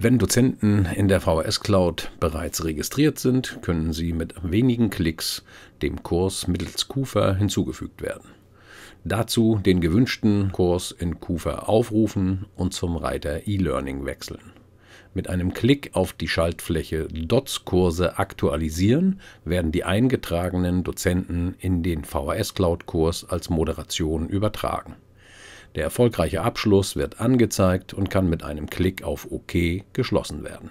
Wenn Dozenten in der VHS Cloud bereits registriert sind, können sie mit wenigen Klicks dem Kurs mittels Kufa hinzugefügt werden. Dazu den gewünschten Kurs in Kufa aufrufen und zum Reiter E-Learning wechseln. Mit einem Klick auf die Schaltfläche DOTS-Kurse aktualisieren werden die eingetragenen Dozenten in den VHS Cloud-Kurs als Moderation übertragen. Der erfolgreiche Abschluss wird angezeigt und kann mit einem Klick auf OK geschlossen werden.